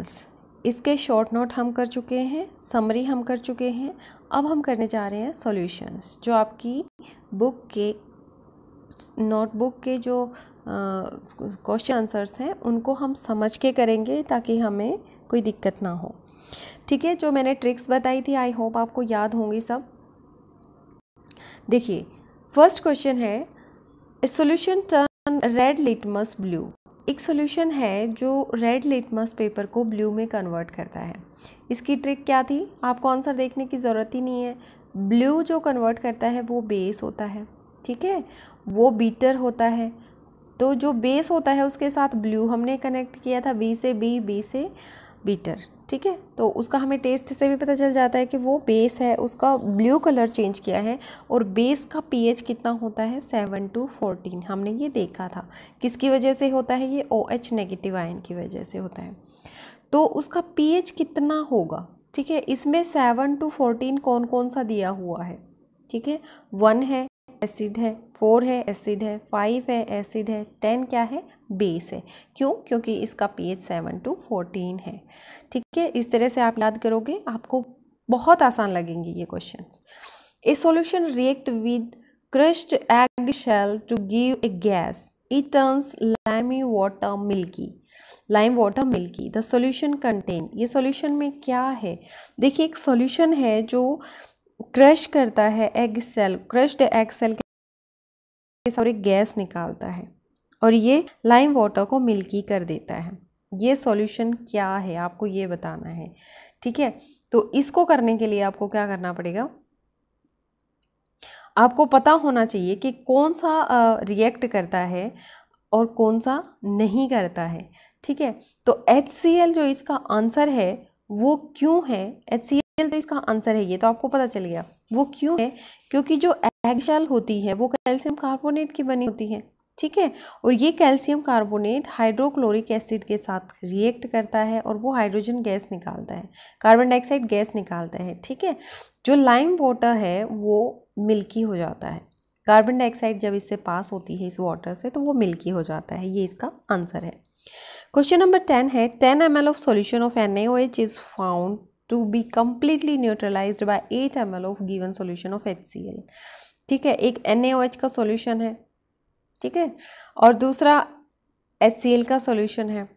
examples इसके short note हम कर चुके हैं समरी हम कर चुके हैं अब हम करने जा रहे हैं सॉल्यूशंस जो आपकी बुक के नोटबुक के जो क्वेश्चन आंसर्स हैं उनको हम समझ के करेंगे ताकि हमें कोई दिक्कत ना हो ठीक है जो मैंने ट्रिक्स बताई थी आई होप आपको याद होंगी सब देखिए फर्स्ट क्वेश्चन है solution turn red litmus blue एक सोल्यूशन है जो रेड लिटमस पेपर को ब्लू में कन्वर्ट करता है इसकी ट्रिक क्या थी आपको आंसर देखने की ज़रूरत ही नहीं है ब्लू जो कन्वर्ट करता है वो बेस होता है ठीक है वो बीटर होता है तो जो बेस होता है उसके साथ ब्लू हमने कनेक्ट किया था बी से बी बी से बीटर ठीक है तो उसका हमें टेस्ट से भी पता चल जाता है कि वो बेस है उसका ब्लू कलर चेंज किया है और बेस का पीएच कितना होता है सेवन टू फोर्टीन हमने ये देखा था किसकी वजह से होता है ये ओ एच नेगेटिव आयन की वजह से होता है तो उसका पीएच कितना होगा ठीक है इसमें सेवन टू फोर्टीन कौन कौन सा दिया हुआ है ठीक है वन है एसिड है फोर है एसिड है फाइव है एसिड है टेन क्या है बेस है क्यों क्योंकि इसका एच सेवन टू फोर्टीन है ठीक है इस तरह से आप याद करोगे आपको बहुत आसान लगेंगे ये question a solution react with crushed egg shell to give a gas it turns lime water milky lime water milky the solution contain ये सॉल्यूशन में क्या है देखिए एक सॉल्यूशन है जो क्रश करता है egg shell crushed egg shell के साथ एक गैस निकालता है और ये लाइम वाटर को मिल्की कर देता है ये सॉल्यूशन क्या है आपको ये बताना है ठीक है तो इसको करने के लिए आपको क्या करना पड़ेगा आपको पता होना चाहिए कि कौन सा रिएक्ट करता है और कौन सा नहीं करता है ठीक है तो एच जो इसका आंसर है वो क्यों है एच तो इसका आंसर है ये तो आपको पता चल गया वो क्यों है क्योंकि जो एगशेल होती है वो कैल्शियम कार्बोनेट की बनी होती है ठीक है और ये कैल्शियम कार्बोनेट हाइड्रोक्लोरिक एसिड के साथ रिएक्ट करता है और वो हाइड्रोजन गैस निकालता है कार्बन डाइऑक्साइड गैस निकालता है ठीक है जो लाइम वाटर है वो मिल्की हो जाता है कार्बन डाइऑक्साइड जब इससे पास होती है इस वाटर से तो वो मिल्की हो जाता है ये इसका आंसर है क्वेश्चन नंबर टेन है ten M L of solution of N H is found to be completely neutralized by 8 ml of given solution of HCl ठीक है एक NaOH का सॉल्यूशन है ठीक है और दूसरा HCl का सॉल्यूशन है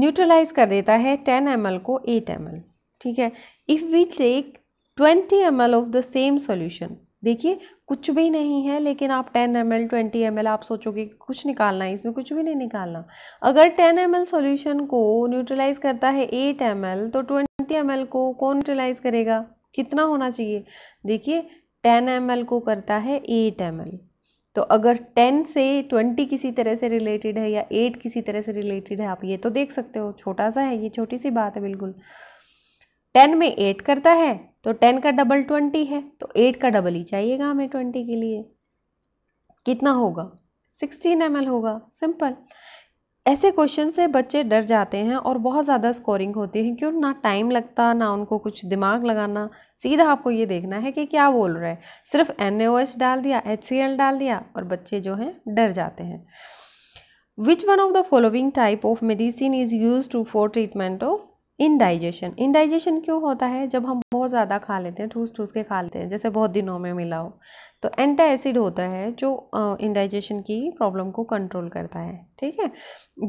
न्यूट्रलाइज कर देता है 10 ml को 8 ml ठीक है if we take 20 ml of the same solution देखिए कुछ भी नहीं है लेकिन आप 10 ml 20 ml आप सोचोगे कुछ निकालना है इसमें कुछ भी नहीं निकालना अगर 10 ml सॉल्यूशन को न्यूट्रलाइज करता है 8 ml तो 20 ट्वेंटी एम को कौन यूटिलाइज करेगा कितना होना चाहिए देखिए टेन एम को करता है एट एम तो अगर टेन से ट्वेंटी किसी तरह से रिलेटेड है या एट किसी तरह से रिलेटेड है आप ये तो देख सकते हो छोटा सा है ये छोटी सी बात है बिल्कुल टेन में एट करता है तो टेन का डबल ट्वेंटी है तो एट का डबल ही चाहिएगा हमें ट्वेंटी के लिए कितना होगा सिक्सटीन एम होगा सिंपल ऐसे क्वेश्चन से बच्चे डर जाते हैं और बहुत ज़्यादा स्कोरिंग होती है क्यों ना टाइम लगता ना उनको कुछ दिमाग लगाना सीधा आपको ये देखना है कि क्या बोल रहा है सिर्फ एन डाल दिया एच डाल दिया और बच्चे जो हैं डर जाते हैं which one of the following type of medicine is use to for treatment of indigestion indigestion क्यों होता है जब हम बहुत ज़्यादा खा लेते हैं ठूस ठूस के खा लेते हैं जैसे बहुत दिनों में मिला हो तो एंटा एसिड होता है जो इनडाइजेशन की प्रॉब्लम को कंट्रोल करता है ठीक है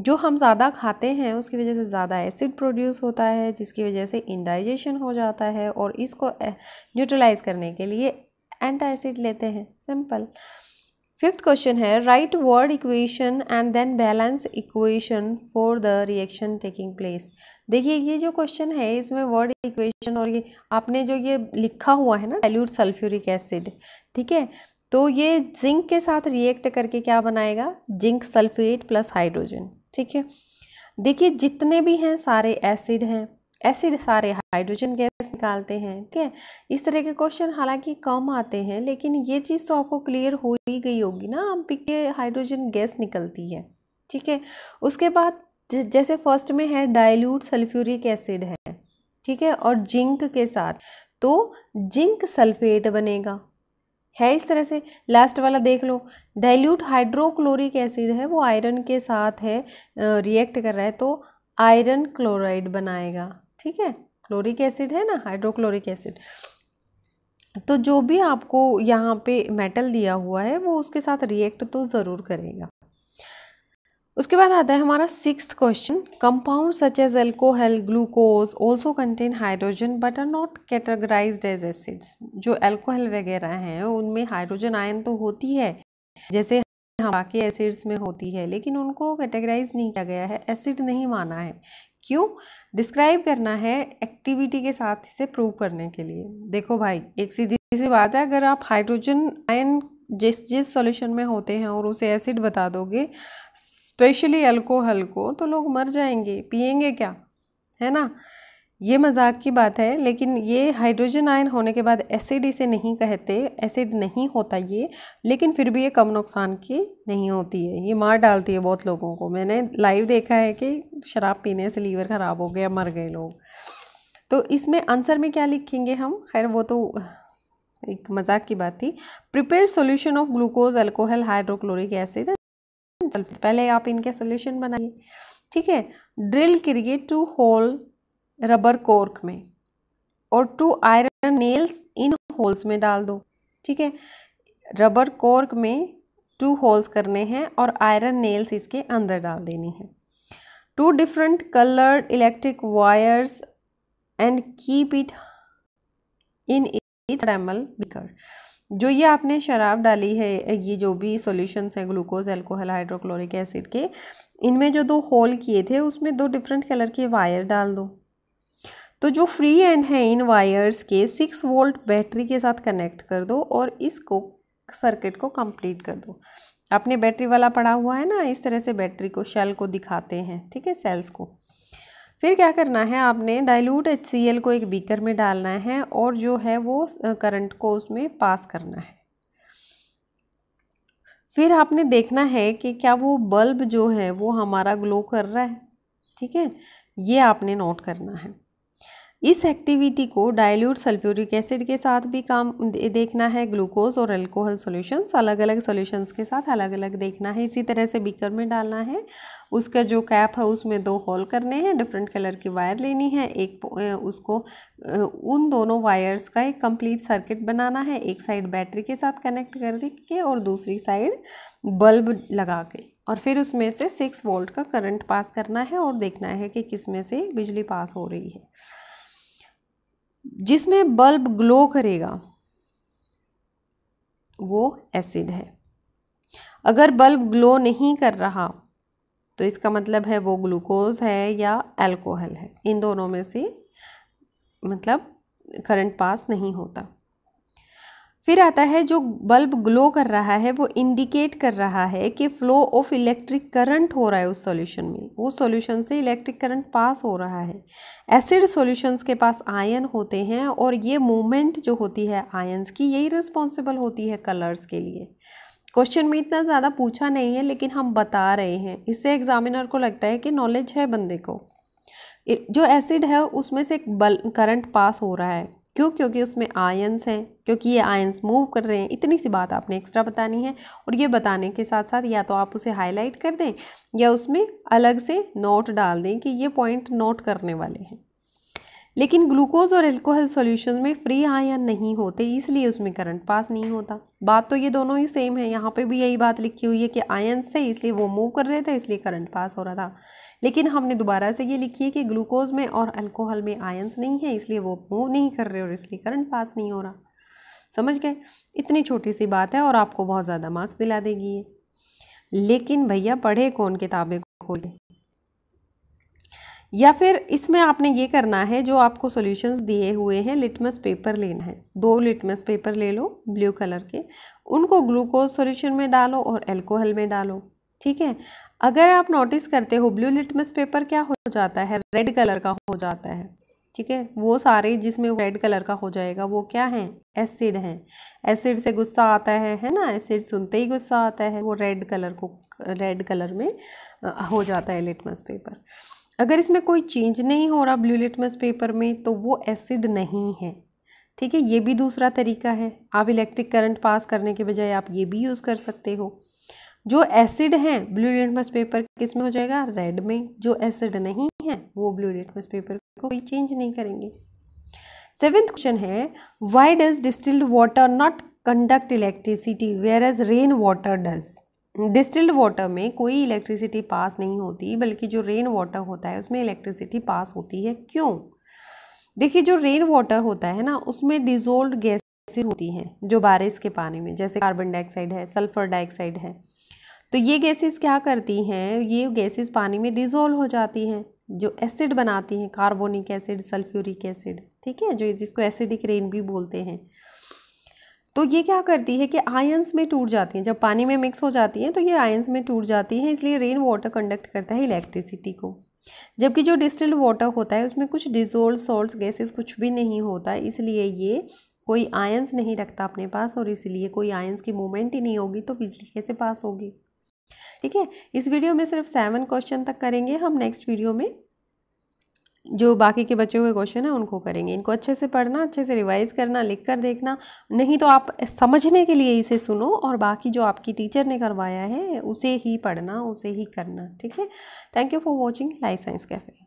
जो हम ज़्यादा खाते हैं उसकी वजह से ज़्यादा एसिड प्रोड्यूस होता है जिसकी वजह से इनडाइजेशन हो जाता है और इसको न्यूट्रलाइज करने के लिए एंटा एसिड लेते हैं सिंपल फिफ्थ क्वेश्चन है write word equation and then balance equation for the reaction taking place देखिए ये जो क्वेश्चन है इसमें वर्ड इक्वेशन और ये आपने जो ये लिखा हुआ है ना डायल्यूट सल्फ्यूरिक एसिड ठीक है तो ये जिंक के साथ रिएक्ट करके क्या बनाएगा जिंक सल्फेट प्लस हाइड्रोजन ठीक है देखिए जितने भी हैं सारे एसिड हैं एसिड सारे हाइड्रोजन गैस निकालते हैं ठीक है इस तरह के क्वेश्चन हालांकि कम आते हैं लेकिन ये चीज़ तो आपको क्लियर हो ही गई होगी ना हम पी के हाइड्रोजन गैस निकलती है ठीक है उसके बाद जैसे फर्स्ट में है डाइल्यूट सल्फ्यूरिक एसिड है ठीक है और जिंक के साथ तो जिंक सल्फेट बनेगा है इस तरह से लास्ट वाला देख लो डाइल्यूट हाइड्रोक्लोरिक एसिड है वो आयरन के साथ है रिएक्ट कर रहा है तो आयरन क्लोराइड बनाएगा ठीक है क्लोरिक एसिड है ना हाइड्रोक्लोरिक एसिड तो जो भी आपको यहाँ पे मेटल दिया हुआ है वो उसके साथ रिएक्ट तो ज़रूर करेगा उसके बाद आता है हमारा six question compound such as alcohol glucose also contain hydrogen but are not categorise as acids जो एल्कोहल वगैरह हैं उनमें हाइड्रोजन आयन तो होती है जैसे बाकी एसिड्स में होती है लेकिन उनको कैटेगराइज नहीं किया गया है एसिड नहीं माना है क्यों डिस्क्राइब करना है एक्टिविटी के साथ इसे प्रूव करने के लिए देखो भाई एक सीधी सी बात है अगर आप हाइड्रोजन आयन जिस जिस सॉल्यूशन में होते हैं और उसे एसिड बता दोगे स्पेशली अल्कोहल को तो लोग मर जाएंगे पियेंगे क्या है ना ये मजाक की बात है लेकिन ये हाइड्रोजन आयन होने के बाद एसिड इसे नहीं कहते एसिड नहीं होता ये लेकिन फिर भी ये कम नुकसान की नहीं होती है ये मार डालती है बहुत लोगों को मैंने लाइव देखा है कि शराब पीने से लीवर ख़राब हो गया मर गए लोग तो इसमें आंसर में क्या लिखेंगे हम खैर वो तो एक मजाक की बात थी prepare solution of glucose alcohol hydrochloric acid पहले आप इनके सॉल्यूशन बनाइए ठीक है ड्रिल करिए टू होल रबर कोर्क में और two iron nails in holes में डाल दो ठीक है रबर कोर्क में टू होल्स करने हैं और आयरन नेल्स इसके अंदर डाल देनी है two different colored electric wires and keep it in its caramel beaker जो ये आपने शराब डाली है ये जो भी सॉल्यूशंस हैं ग्लूकोज एल्कोहल हाइड्रोक्लोरिक एसिड के इनमें जो दो होल किए थे उसमें दो डिफरेंट कलर के वायर डाल दो तो जो फ्री एंड हैं इन वायर्स के सिक्स वोल्ट बैटरी के साथ कनेक्ट कर दो और इसको सर्किट को कंप्लीट कर दो आपने बैटरी वाला पढ़ा हुआ है ना इस तरह से बैटरी को शेल को दिखाते हैं ठीक है सेल्स को फिर क्या करना है आपने डाइल्यूट एच को एक बीकर में डालना है और जो है वो करंट को उसमें पास करना है फिर आपने देखना है कि क्या वो बल्ब जो है वो हमारा ग्लो कर रहा है ठीक है ये आपने नोट करना है इस एक्टिविटी को डाइल्यूट सल्फ्यूरिक एसिड के साथ भी काम देखना है ग्लूकोज और अल्कोहल सॉल्यूशंस अलग अलग सॉल्यूशंस के साथ अलग अलग देखना है इसी तरह से बीकर में डालना है उसका जो कैप है उसमें दो होल करने हैं डिफरेंट कलर की वायर लेनी है एक उसको उन दोनों वायर्स का एक कंप्लीट सर्किट बनाना है एक साइड बैटरी के साथ कनेक्ट कर के और दूसरी साइड बल्ब लगा के और फिर उसमें से सिक्स वोल्ट का करंट पास करना है और देखना है कि किस में से बिजली पास हो रही है जिसमें बल्ब ग्लो करेगा वो एसिड है अगर बल्ब ग्लो नहीं कर रहा तो इसका मतलब है वो ग्लूकोज है या अल्कोहल है इन दोनों में से मतलब करंट पास नहीं होता फिर आता है जो बल्ब ग्लो कर रहा है वो इंडिकेट कर रहा है कि फ्लो ऑफ इलेक्ट्रिक करंट हो रहा है उस सॉल्यूशन में उस सॉल्यूशन से इलेक्ट्रिक करंट पास हो रहा है एसिड सॉल्यूशंस के पास आयन होते हैं और ये मूवमेंट जो होती है आयन्स की यही रिस्पॉन्सिबल होती है कलर्स के लिए क्वेश्चन में इतना ज़्यादा पूछा नहीं है लेकिन हम बता रहे हैं इससे एग्जामिनर को लगता है कि नॉलेज है बंदे को जो एसिड है उसमें से बल करंट पास हो रहा है क्यों क्योंकि उसमें आयन्स हैं क्योंकि ये आयन्स मूव कर रहे हैं इतनी सी बात आपने एक्स्ट्रा बतानी है और ये बताने के साथ साथ या तो आप उसे हाईलाइट कर दें या उसमें अलग से नोट डाल दें कि ये पॉइंट नोट करने वाले हैं लेकिन ग्लूकोज और एल्कोहल सॉल्यूशन में फ्री आयन नहीं होते इसलिए उसमें करंट पास नहीं होता बात तो ये दोनों ही सेम है यहाँ पे भी यही बात लिखी हुई है कि आयन्स थे इसलिए वो मूव कर रहे थे इसलिए करंट पास हो रहा था लेकिन हमने दोबारा से ये लिखी है कि ग्लूकोज में और अल्कोहल में आयन्स नहीं है इसलिए वो मूव नहीं कर रहे और इसलिए करंट पास नहीं हो रहा समझ गए इतनी छोटी सी बात है और आपको बहुत ज़्यादा मार्क्स दिला देगी ये लेकिन भैया पढ़े कौन किताबें खोलें या फिर इसमें आपने ये करना है जो आपको सॉल्यूशंस दिए हुए हैं लिटमस पेपर लेना है दो लिटमस पेपर ले लो ब्लू कलर के उनको ग्लूकोज सॉल्यूशन में डालो और एल्कोहल में डालो ठीक है अगर आप नोटिस करते हो ब्लू लिटमस पेपर क्या हो जाता है रेड कलर का हो जाता है ठीक है वो सारे जिसमें रेड कलर का हो जाएगा वो क्या हैं एसिड हैं एसिड से गुस्सा आता है है ना एसिड सुनते ही गुस्सा आता है वो रेड कलर को रेड कलर में हो जाता है लिटमस पेपर अगर इसमें कोई चेंज नहीं हो रहा ब्लू लिटमस पेपर में तो वो एसिड नहीं है ठीक है ये भी दूसरा तरीका है आप इलेक्ट्रिक करंट पास करने के बजाय आप ये भी यूज़ कर सकते हो जो एसिड हैं ब्लू लिटमस पेपर किस में हो जाएगा रेड में जो एसिड नहीं है वो ब्लू लिटमस पेपर को कोई चेंज नहीं करेंगे सेवेंथ क्वेश्चन है why does distilled water not conduct electricity whereas rain water does distilled water में कोई इलेक्ट्रिसिटी पास नहीं होती बल्कि जो रेन वाटर होता है उसमें इलेक्ट्रिसिटी पास होती है क्यों देखिए जो रेन वाटर होता है ना उसमें डिजोल्व गैसें होती हैं जो बारिश के पानी में जैसे कार्बन डाइऑक्साइड है सल्फर डाइऑक्साइड है तो ये गैसेस क्या करती हैं ये गैसेस पानी में डिजोल्व हो जाती हैं जो एसिड बनाती हैं कार्बोनिक एसिड सल्फ्यूरिक एसिड ठीक है जो जिसको एसिडिक रेन भी बोलते हैं तो ये क्या करती है कि आयंस में टूट जाती हैं जब पानी में मिक्स हो जाती हैं तो ये आयंस में टूट जाती हैं इसलिए रेन वाटर कंडक्ट करता है इलेक्ट्रिसिटी को जबकि जो डिस्टिल्ड वाटर होता है उसमें कुछ डिजोल्व सॉल्ट गैसेस कुछ भी नहीं होता इसलिए ये कोई आयंस नहीं रखता अपने पास और इसलिए कोई आयंस की मूवमेंट ही नहीं होगी तो बिजली कैसे पास होगी ठीक है इस वीडियो में सिर्फ सेवन क्वेश्चन तक करेंगे हम नेक्स्ट वीडियो में जो बाकी के बचे हुए क्वेश्चन हैं उनको करेंगे इनको अच्छे से पढ़ना अच्छे से रिवाइज़ करना लिख कर देखना नहीं तो आप समझने के लिए इसे सुनो और बाकी जो आपकी टीचर ने करवाया है उसे ही पढ़ना उसे ही करना ठीक है thank you for watching life science cafe